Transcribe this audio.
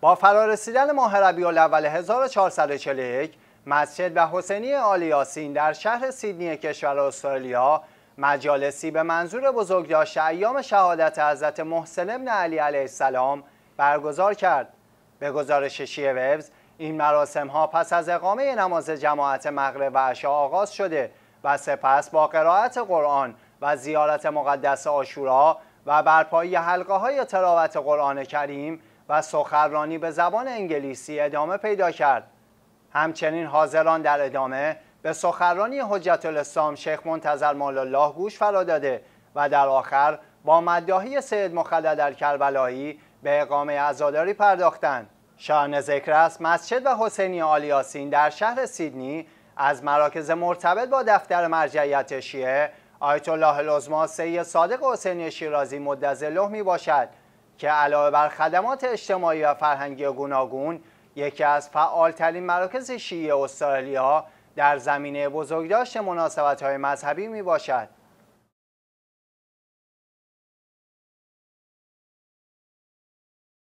با فرارسیدن ماه ربیع اول 1441 مسجد و حسینی یاسین در شهر سیدنی کشور استرالیا مجالسی به منظور بزرگداشت ایام شهادت حضرت محسن ابن علی علیه السلام برگزار کرد به گزارش شیعه وبز این مراسم ها پس از اقامه نماز جماعت مغرب و عشا آغاز شده و سپس با قرائت قرآن و زیارت مقدس آشورا و برپایی حلقه های تلاوت قرآن کریم و سخنرانی به زبان انگلیسی ادامه پیدا کرد همچنین حاضران در ادامه به سخنرانی حجت الاسلام شیخ منتظر مال الله گوش فرا داده و در آخر با مداحی سید مخلد کربلایی به اقامه عزاداری پرداختند شان ذکر است مسجد و حسینی آلیاسین در شهر سیدنی از مراکز مرتبط با دفتر مرجعیت شیعه آیت الله العظما سید صادق حسینی شیرازی مدظله می باشد که علاوه بر خدمات اجتماعی و فرهنگی گوناگون یکی از فعالترین مراکز شیعه استرالیا در زمینه بزرگداشت مناسبت‌های مذهبی می باشد